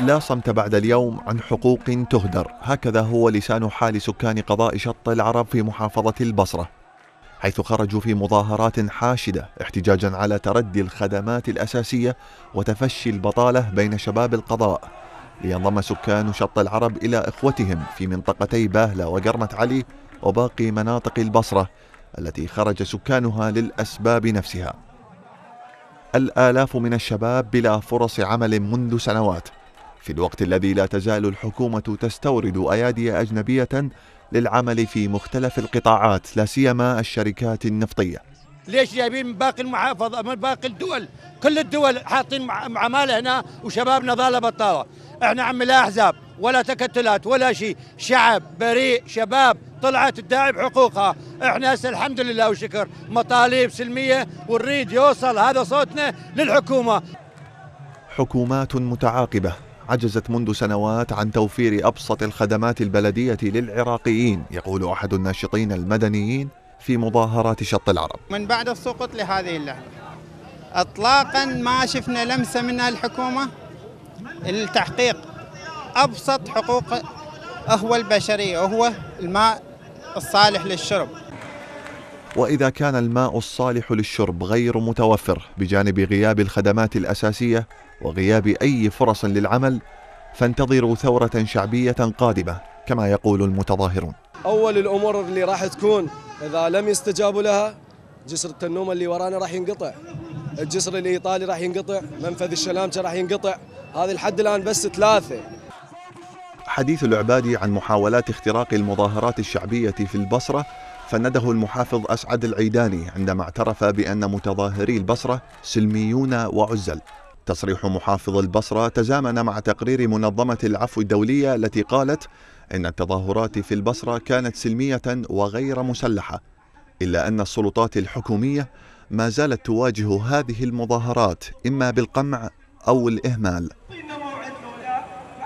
لا صمت بعد اليوم عن حقوق تهدر هكذا هو لسان حال سكان قضاء شط العرب في محافظة البصرة حيث خرجوا في مظاهرات حاشدة احتجاجا على تردي الخدمات الأساسية وتفشي البطالة بين شباب القضاء لينضم سكان شط العرب إلى إخوتهم في منطقتي باهلة وقرمة علي وباقي مناطق البصرة التي خرج سكانها للأسباب نفسها الآلاف من الشباب بلا فرص عمل منذ سنوات في الوقت الذي لا تزال الحكومة تستورد أيادي أجنبية للعمل في مختلف القطاعات لا سيما الشركات النفطيه ليش جايبين من باقي المحافظه من باقي الدول كل الدول حاطين عماله هنا وشبابنا ضاله بطاله احنا عم لا احزاب ولا تكتلات ولا شيء شعب بريء شباب طلعت تداعي بحقوقها احنا هسه الحمد لله وشكر مطالب سلميه ونريد يوصل هذا صوتنا للحكومه حكومات متعاقبه عجزت منذ سنوات عن توفير ابسط الخدمات البلديه للعراقيين يقول احد الناشطين المدنيين في مظاهرات شط العرب من بعد السقوط لهذه اللحظة اطلاقا ما شفنا لمسة من الحكومة التحقيق ابسط حقوق هو البشرية وهو الماء الصالح للشرب وإذا كان الماء الصالح للشرب غير متوفر بجانب غياب الخدمات الأساسية وغياب أي فرص للعمل فانتظروا ثورة شعبية قادمة كما يقول المتظاهرون أول الأمور اللي راح تكون إذا لم يستجابوا لها جسر التنومه اللي ورانا راح ينقطع الجسر الإيطالي راح ينقطع منفذ الشلامشة راح ينقطع هذه لحد الآن بس ثلاثة حديث العبادي عن محاولات اختراق المظاهرات الشعبية في البصرة فنده المحافظ أسعد العيداني عندما اعترف بأن متظاهري البصرة سلميون وعزل تصريح محافظ البصرة تزامن مع تقرير منظمة العفو الدولية التي قالت أن التظاهرات في البصرة كانت سلمية وغير مسلحة إلا أن السلطات الحكومية ما زالت تواجه هذه المظاهرات إما بالقمع أو الإهمال